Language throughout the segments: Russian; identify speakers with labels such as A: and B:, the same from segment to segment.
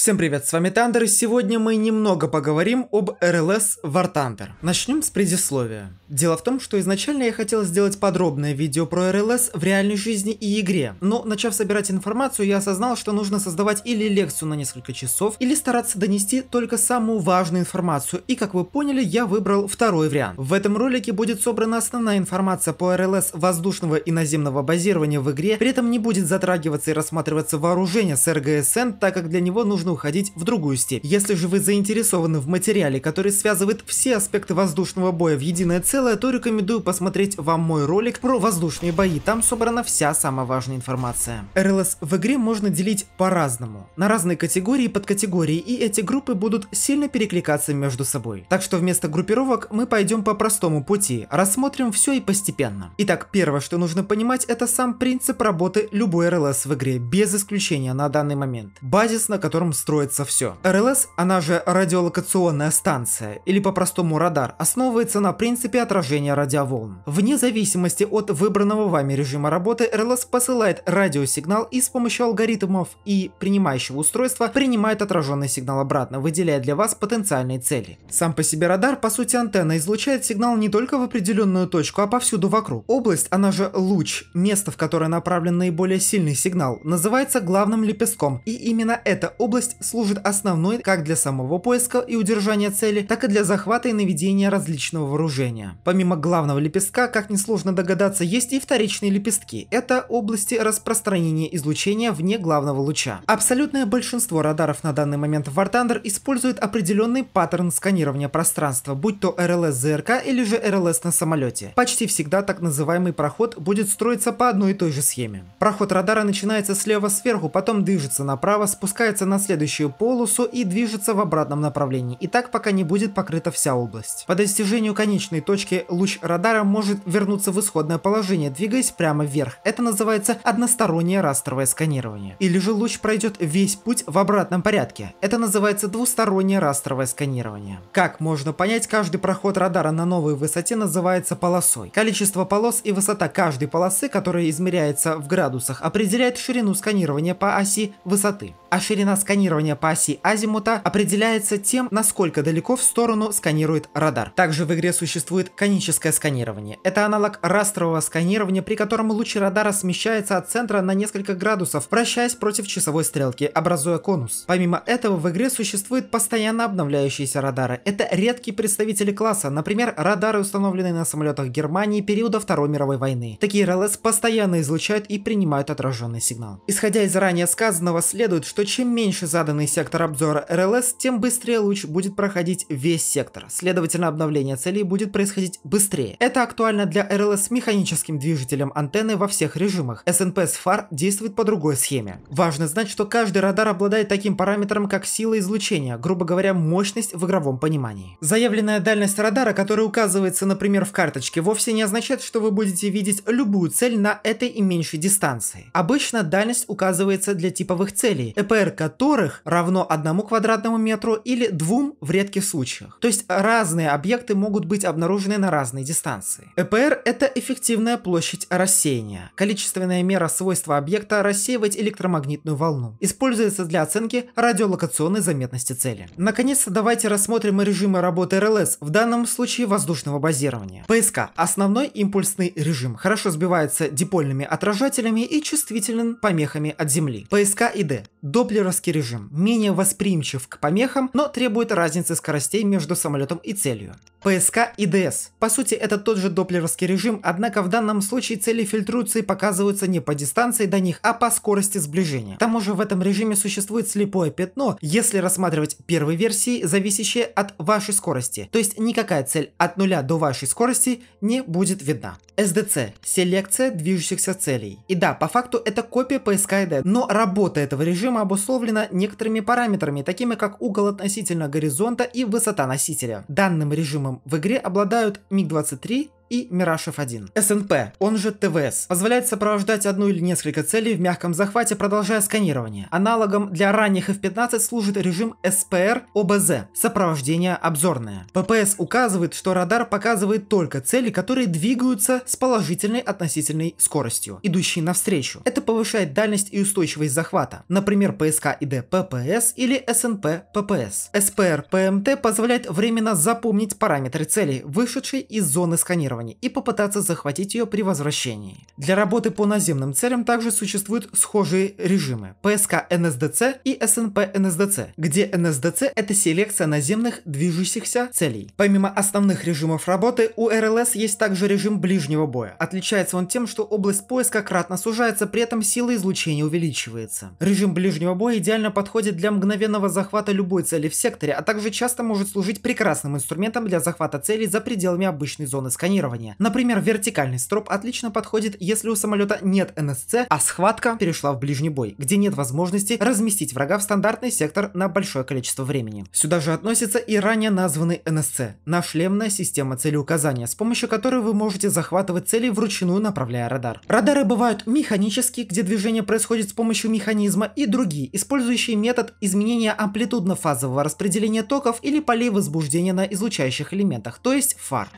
A: Всем привет, с вами Тандер, и сегодня мы немного поговорим об RLS War Thunder. Начнем с предисловия. Дело в том, что изначально я хотел сделать подробное видео про RLS в реальной жизни и игре, но начав собирать информацию, я осознал, что нужно создавать или лекцию на несколько часов, или стараться донести только самую важную информацию, и как вы поняли, я выбрал второй вариант. В этом ролике будет собрана основная информация по RLS воздушного и наземного базирования в игре, при этом не будет затрагиваться и рассматриваться вооружение с РГСН, так как для него нужно можно уходить в другую степь. Если же вы заинтересованы в материале, который связывает все аспекты воздушного боя в единое целое, то рекомендую посмотреть вам мой ролик про воздушные бои. Там собрана вся самая важная информация. РЛС в игре можно делить по-разному, на разные категории и подкатегории, и эти группы будут сильно перекликаться между собой. Так что вместо группировок мы пойдем по простому пути, рассмотрим все и постепенно. Итак, первое, что нужно понимать, это сам принцип работы любой РЛС в игре, без исключения на данный момент. Базис, на котором строится все. РЛС, она же радиолокационная станция, или по-простому радар, основывается на принципе отражения радиоволн. Вне зависимости от выбранного вами режима работы, РЛС посылает радиосигнал и с помощью алгоритмов и принимающего устройства принимает отраженный сигнал обратно, выделяя для вас потенциальные цели. Сам по себе радар, по сути антенна, излучает сигнал не только в определенную точку, а повсюду вокруг. Область, она же луч, место, в которое направлен наиболее сильный сигнал, называется главным лепестком, и именно эта область Скорость служит основной как для самого поиска и удержания цели, так и для захвата и наведения различного вооружения. Помимо главного лепестка, как несложно догадаться, есть и вторичные лепестки. Это области распространения излучения вне главного луча. Абсолютное большинство радаров на данный момент в War Thunder использует определенный паттерн сканирования пространства, будь то РЛС ЗРК или же РЛС на самолете. Почти всегда так называемый проход будет строиться по одной и той же схеме. Проход радара начинается слева сверху, потом движется направо, спускается на следующий следующую полосу и движется в обратном направлении, и так пока не будет покрыта вся область. По достижению конечной точки луч радара может вернуться в исходное положение, двигаясь прямо вверх. Это называется одностороннее растровое сканирование. Или же луч пройдет весь путь в обратном порядке. Это называется двустороннее растровое сканирование. Как можно понять, каждый проход радара на новой высоте называется полосой. Количество полос и высота каждой полосы, которая измеряется в градусах, определяет ширину сканирования по оси высоты. А ширина сканирования сканирования по оси азимута определяется тем, насколько далеко в сторону сканирует радар. Также в игре существует коническое сканирование. Это аналог растрового сканирования, при котором лучи радара смещаются от центра на несколько градусов, вращаясь против часовой стрелки, образуя конус. Помимо этого, в игре существует постоянно обновляющиеся радары. Это редкие представители класса, например, радары, установленные на самолетах Германии периода Второй мировой войны. Такие РЛС постоянно излучают и принимают отраженный сигнал. Исходя из ранее сказанного, следует, что чем меньше за заданный сектор обзора РЛС, тем быстрее луч будет проходить весь сектор. Следовательно, обновление целей будет происходить быстрее. Это актуально для РЛС с механическим движителем антенны во всех режимах. СНП с фар действует по другой схеме. Важно знать, что каждый радар обладает таким параметром, как сила излучения, грубо говоря, мощность в игровом понимании. Заявленная дальность радара, которая указывается, например, в карточке, вовсе не означает, что вы будете видеть любую цель на этой и меньшей дистанции. Обычно дальность указывается для типовых целей, ЭПР которых которых равно одному квадратному метру или двум в редких случаях. То есть разные объекты могут быть обнаружены на разной дистанции. ЭПР – это эффективная площадь рассеяния. Количественная мера свойства объекта рассеивать электромагнитную волну. Используется для оценки радиолокационной заметности цели. Наконец, давайте рассмотрим режимы работы РЛС, в данном случае воздушного базирования. ПСК – основной импульсный режим, хорошо сбивается дипольными отражателями и чувствителен помехами от Земли. ПСК-ИД – доплеровский режим дюжим, менее восприимчив к помехам, но требует разницы скоростей между самолетом и целью. ПСК и ДС. По сути, это тот же доплеровский режим, однако в данном случае цели фильтруции показываются не по дистанции до них, а по скорости сближения. К тому же в этом режиме существует слепое пятно, если рассматривать первые версии, зависящие от вашей скорости. То есть никакая цель от нуля до вашей скорости не будет видна. СДЦ – селекция движущихся целей. И да, по факту это копия ПСК и ДС, но работа этого режима обусловлена не некоторыми параметрами, такими как угол относительно горизонта и высота носителя. Данным режимом в игре обладают миг 23 и Мираж F1. СНП, он же ТВС, позволяет сопровождать одну или несколько целей в мягком захвате, продолжая сканирование. Аналогом для ранних F-15 служит режим SPR OBZ, сопровождение обзорное. ППС указывает, что радар показывает только цели, которые двигаются с положительной относительной скоростью, идущие навстречу. Это повышает дальность и устойчивость захвата, например, ПСК ИД ППС или СНП ППС. SPR ПМТ позволяет временно запомнить параметры цели, вышедшей из зоны сканирования планировании и попытаться захватить ее при возвращении. Для работы по наземным целям также существуют схожие режимы ПСК НСДЦ и СНП НСДЦ, где НСДЦ это селекция наземных движущихся целей. Помимо основных режимов работы, у РЛС есть также режим ближнего боя. Отличается он тем, что область поиска кратно сужается, при этом сила излучения увеличивается. Режим ближнего боя идеально подходит для мгновенного захвата любой цели в секторе, а также часто может служить прекрасным инструментом для захвата целей за пределами обычной зоны сканирования бронирования. Например, вертикальный строп отлично подходит, если у самолета нет НСЦ, а схватка перешла в ближний бой, где нет возможности разместить врага в стандартный сектор на большое количество времени. Сюда же относится и ранее названный НСЦ – нашлемная система целеуказания, с помощью которой вы можете захватывать цели вручную направляя радар. Радары бывают механические, где движение происходит с помощью механизма, и другие, использующие метод изменения амплитудно-фазового распределения токов или полей возбуждения на излучающих элементах, то есть фар.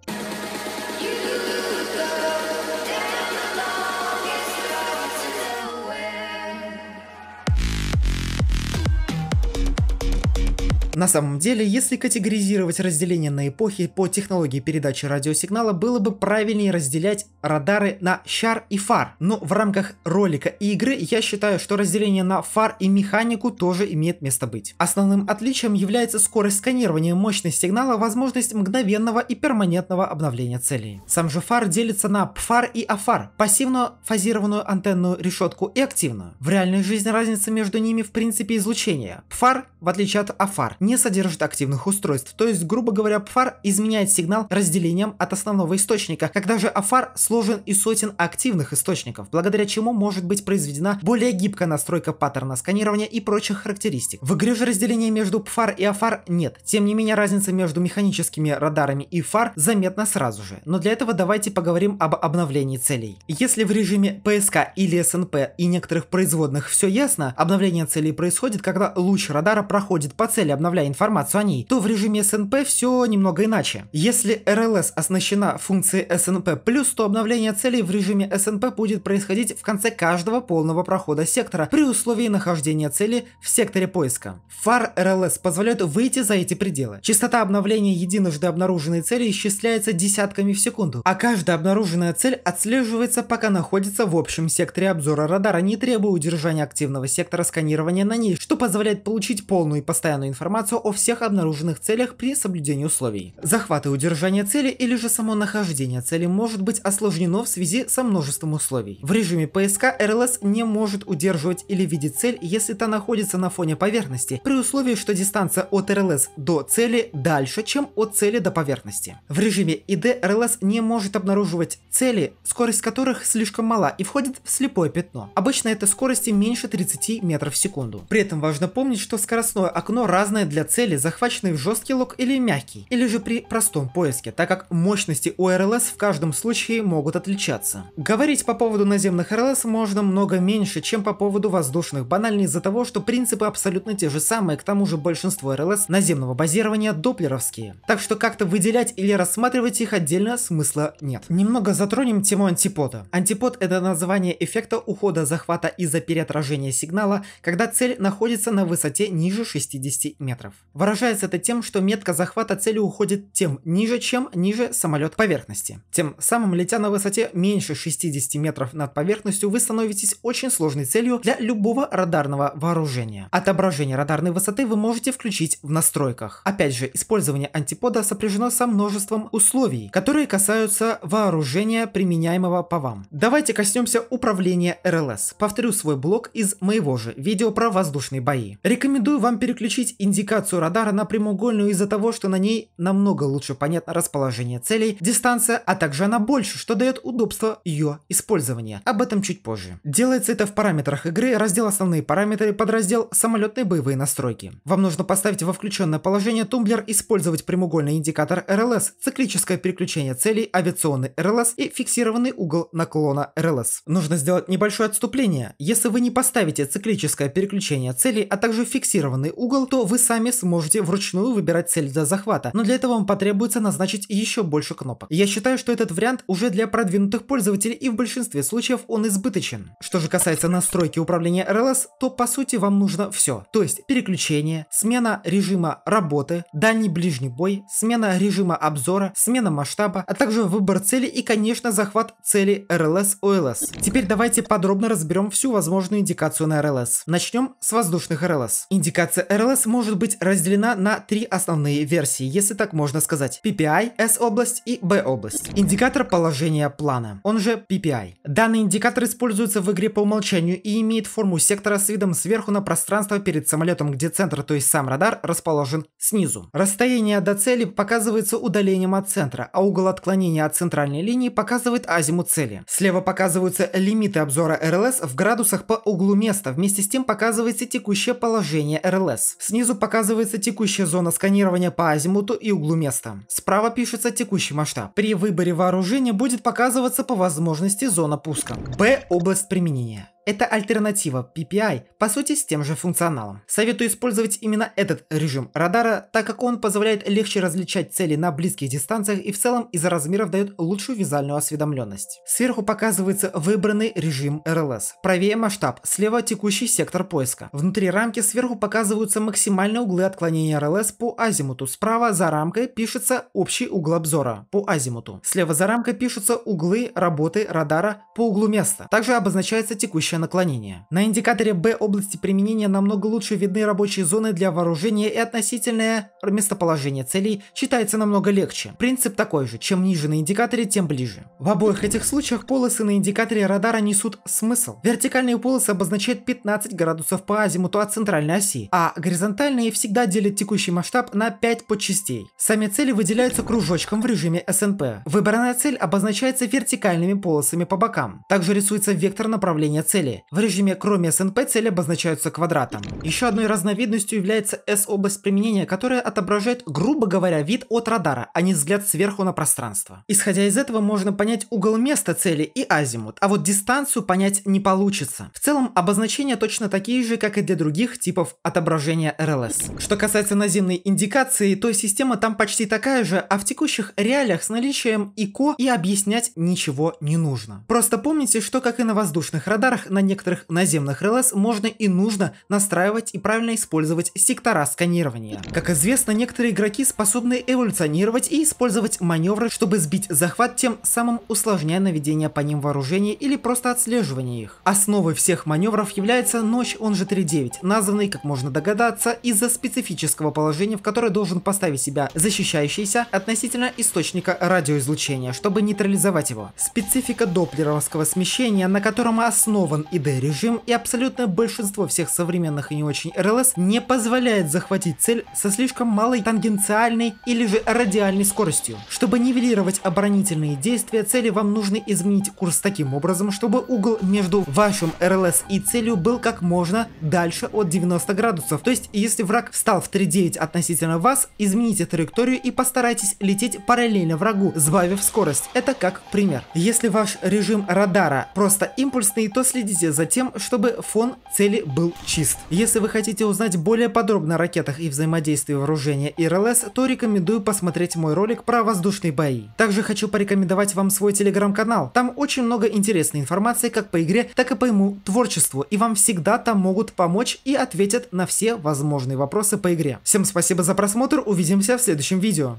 A: На самом деле, если категоризировать разделение на эпохи по технологии передачи радиосигнала, было бы правильнее разделять радары на шар и фар. Но в рамках ролика и игры я считаю, что разделение на фар и механику тоже имеет место быть. Основным отличием является скорость сканирования, мощность сигнала, возможность мгновенного и перманентного обновления целей. Сам же фар делится на пфар и афар, пассивную фазированную антенную решетку и активную. В реальной жизни разница между ними в принципе излучения. Пфар, в отличие от афар, не не содержит активных устройств. То есть, грубо говоря, пфар изменяет сигнал разделением от основного источника, когда же афар сложен из сотен активных источников, благодаря чему может быть произведена более гибкая настройка паттерна сканирования и прочих характеристик. В игре же разделения между пфар и афар нет. Тем не менее, разница между механическими радарами и фар заметна сразу же. Но для этого давайте поговорим об обновлении целей. Если в режиме ПСК или СНП и некоторых производных все ясно, обновление целей происходит, когда луч радара проходит по цели, обновляя добавляя информацию о ней, то в режиме СНП все немного иначе. Если РЛС оснащена функцией СНП+, то обновление целей в режиме СНП будет происходить в конце каждого полного прохода сектора при условии нахождения цели в секторе поиска. Фар РЛС позволяет выйти за эти пределы. Частота обновления единожды обнаруженной цели исчисляется десятками в секунду, а каждая обнаруженная цель отслеживается, пока находится в общем секторе обзора радара, не требуя удержания активного сектора сканирования на ней, что позволяет получить полную и постоянную информацию информацию о всех обнаруженных целях при соблюдении условий. Захват и удержание цели или же само нахождение цели может быть осложнено в связи со множеством условий. В режиме поиска РЛС не может удерживать или видеть цель, если та находится на фоне поверхности, при условии, что дистанция от РЛС до цели дальше, чем от цели до поверхности. В режиме ИД РЛС не может обнаруживать цели, скорость которых слишком мала и входит в слепое пятно. Обычно это скорости меньше 30 метров в секунду. При этом важно помнить, что скоростное окно разное для цели, захваченный в жесткий лог или мягкий, или же при простом поиске, так как мощности у РЛС в каждом случае могут отличаться. Говорить по поводу наземных РЛС можно много меньше, чем по поводу воздушных, банально из-за того, что принципы абсолютно те же самые, к тому же большинство РЛС наземного базирования доплеровские. Так что как-то выделять или рассматривать их отдельно смысла нет. Немного затронем тему антипода. Антипод это название эффекта ухода захвата из-за переотражения сигнала, когда цель находится на высоте ниже 60 метров метров. Выражается это тем, что метка захвата цели уходит тем ниже, чем ниже самолет поверхности. Тем самым, летя на высоте меньше 60 метров над поверхностью, вы становитесь очень сложной целью для любого радарного вооружения. Отображение радарной высоты вы можете включить в настройках. Опять же, использование антипода сопряжено со множеством условий, которые касаются вооружения, применяемого по вам. Давайте коснемся управления РЛС. Повторю свой блог из моего же видео про воздушные бои. Рекомендую вам переключить индикатор модификацию радара на прямоугольную из-за того, что на ней намного лучше понятно расположение целей, дистанция, а также она больше, что дает удобство ее использования. Об этом чуть позже. Делается это в параметрах игры, раздел «Основные параметры», подраздел «Самолетные боевые настройки». Вам нужно поставить во включенное положение тумблер, использовать прямоугольный индикатор РЛС, циклическое переключение целей, авиационный РЛС и фиксированный угол наклона РЛС. Нужно сделать небольшое отступление. Если вы не поставите циклическое переключение целей, а также фиксированный угол, то вы сами сами сможете вручную выбирать цель для захвата, но для этого вам потребуется назначить еще больше кнопок. Я считаю, что этот вариант уже для продвинутых пользователей и в большинстве случаев он избыточен. Что же касается настройки управления RLS, то по сути вам нужно все. То есть переключение, смена режима работы, дальний-ближний бой, смена режима обзора, смена масштаба, а также выбор цели и, конечно, захват цели RLS OLS. Теперь давайте подробно разберем всю возможную индикацию на RLS. Начнем с воздушных RLS. Индикация RLS может быть быть разделена на три основные версии, если так можно сказать. PPI, S-область и B-область. Индикатор положения плана, он же PPI. Данный индикатор используется в игре по умолчанию и имеет форму сектора с видом сверху на пространство перед самолетом, где центр, то есть сам радар, расположен снизу. Расстояние до цели показывается удалением от центра, а угол отклонения от центральной линии показывает азиму цели. Слева показываются лимиты обзора РЛС в градусах по углу места, вместе с тем показывается текущее положение РЛС. Снизу показывается показывается текущая зона сканирования по азимуту и углу места. Справа пишется текущий масштаб. При выборе вооружения будет показываться по возможности зона пуска. Б. Область применения. Это альтернатива PPI, по сути с тем же функционалом. Советую использовать именно этот режим радара, так как он позволяет легче различать цели на близких дистанциях и в целом из-за размеров дает лучшую визуальную осведомленность. Сверху показывается выбранный режим РЛС, правее масштаб, слева текущий сектор поиска. Внутри рамки сверху показываются максимальные углы отклонения РЛС по азимуту, справа за рамкой пишется общий угол обзора по азимуту, слева за рамкой пишутся углы работы радара по углу места. Также обозначается текущий рабочее наклонение. На индикаторе B области применения намного лучше видны рабочие зоны для вооружения и относительное местоположение целей считается намного легче. Принцип такой же, чем ниже на индикаторе, тем ближе. В обоих этих случаях полосы на индикаторе радара несут смысл. Вертикальные полосы обозначают 15 градусов по азимуту от центральной оси, а горизонтальные всегда делят текущий масштаб на 5 подчастей. Сами цели выделяются кружочком в режиме СНП. Выбранная цель обозначается вертикальными полосами по бокам. Также рисуется вектор направления цели цели. В режиме кроме СНП цели обозначаются квадратом. Еще одной разновидностью является S-область применения, которая отображает, грубо говоря, вид от радара, а не взгляд сверху на пространство. Исходя из этого можно понять угол места цели и азимут, а вот дистанцию понять не получится. В целом обозначения точно такие же, как и для других типов отображения РЛС. Что касается наземной индикации, то система там почти такая же, а в текущих реалиях с наличием ИКО и объяснять ничего не нужно. Просто помните, что как и на воздушных радарах, на некоторых наземных РЛС можно и нужно настраивать и правильно использовать сектора сканирования. Как известно, некоторые игроки способны эволюционировать и использовать маневры, чтобы сбить захват, тем самым усложняя наведение по ним вооружения или просто отслеживание их. Основой всех маневров является ночь, он же 3.9, названный, как можно догадаться, из-за специфического положения, в которое должен поставить себя защищающийся относительно источника радиоизлучения, чтобы нейтрализовать его. Специфика доплеровского смещения, на котором основан создан ID-режим, и абсолютное большинство всех современных и не очень РЛС не позволяет захватить цель со слишком малой тангенциальной или же радиальной скоростью. Чтобы нивелировать оборонительные действия цели, вам нужно изменить курс таким образом, чтобы угол между вашим РЛС и целью был как можно дальше от 90 градусов. То есть, если враг встал в 3.9 относительно вас, измените траекторию и постарайтесь лететь параллельно врагу, сбавив скорость. Это как пример. Если ваш режим радара просто импульсный, то следите следите за тем, чтобы фон цели был чист. Если вы хотите узнать более подробно о ракетах и взаимодействии вооружения ИРЛС, то рекомендую посмотреть мой ролик про воздушные бои. Также хочу порекомендовать вам свой телеграм-канал. Там очень много интересной информации как по игре, так и по ему творчеству, и вам всегда там могут помочь и ответят на все возможные вопросы по игре. Всем спасибо за просмотр, увидимся в следующем видео.